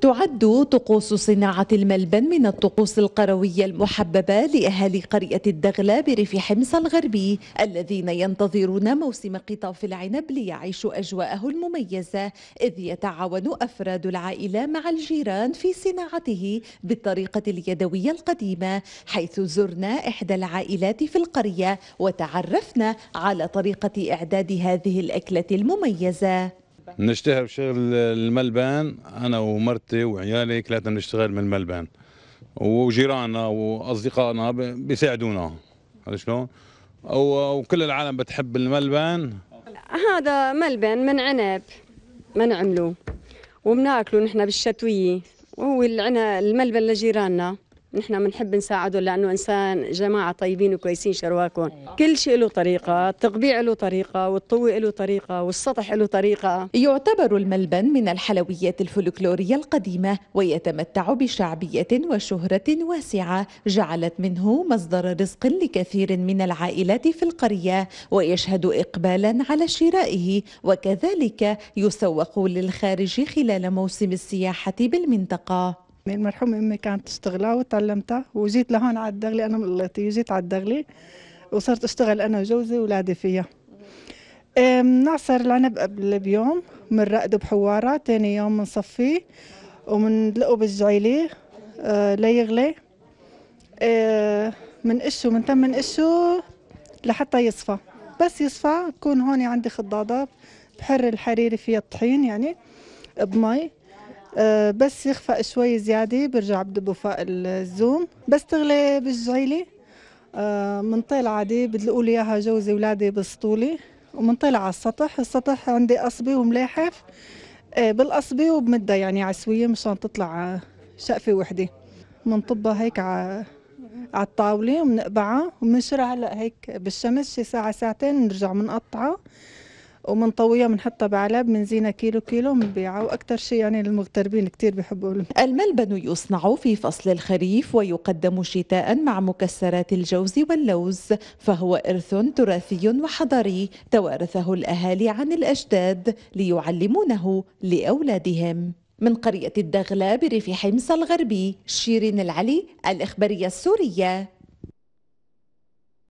تعد طقوس صناعة الملبن من الطقوس القروية المحببة لأهالي قرية الدغلة بريف حمص الغربي الذين ينتظرون موسم قطاف العنب ليعيشوا أجواءه المميزة إذ يتعاون أفراد العائلة مع الجيران في صناعته بالطريقة اليدوية القديمة حيث زرنا إحدى العائلات في القرية وتعرفنا على طريقة إعداد هذه الأكلة المميزة نشتغل بشغل الملبن انا ومرتي وعيالي كلاتنا بنشتغل من الملبان وجيراننا واصدقائنا بيساعدونا عرفت شلون؟ وكل العالم بتحب الملبن هذا ملبن من عنب ما نعمله وبناكله نحن بالشتويه وهو العنب الملبن لجيراننا نحن بنحب نساعده لانه انسان جماعه طيبين وكويسين شرواكم أيوة. كل شيء له طريقه التقبيع له طريقه والطوي له طريقه والسطح له طريقه يعتبر الملبن من الحلويات الفلكلوريه القديمه ويتمتع بشعبيه وشهره واسعه جعلت منه مصدر رزق لكثير من العائلات في القريه ويشهد اقبالا على شرائه وكذلك يسوق للخارج خلال موسم السياحه بالمنطقه المرحومة أمي كانت تشتغلها وتعلمتها وجيت لهون على الدغلي أنا من الليطي وجيت على الدغلي وصرت أشتغل أنا وجوزي واولادي فيها بنعصر العنب قبل بيوم بنرقده بحوارة ثاني يوم بنصفيه وبنلقه بالزعيلي آه ليغلي بنقشه آه بنتم نقشه لحتى يصفى بس يصفى بكون هون عندي خضاضة بحر الحريري فيها الطحين يعني بمي أه، بس يخفق شوي زيادة برجع بدب فوق الزوم بستغلي بالزعيلي أه، من طيل عادي بدلقوا لي اياها جوزي ولادي بسطولي ومن طيل على السطح السطح عندي قصبي وملاحف أه، بالقصبي وبمدها يعني عسويه مشان تطلع شقفه وحده بنطبها هيك على على الطاوله وبنقبعها وبنشرها هلا هيك بالشمس شي ساعه ساعتين بنرجع بنقطعها ومنطويه بنحطها بعلب بنزينها كيلو كيلو بنبيعها واكثر شيء يعني المغتربين كثير بحبوا الملبن يصنع في فصل الخريف ويقدم شتاء مع مكسرات الجوز واللوز فهو ارث تراثي وحضاري توارثه الاهالي عن الاجداد ليعلمونه لاولادهم من قريه الدغله بريف حمص الغربي شيرين العلي الاخباريه السوريه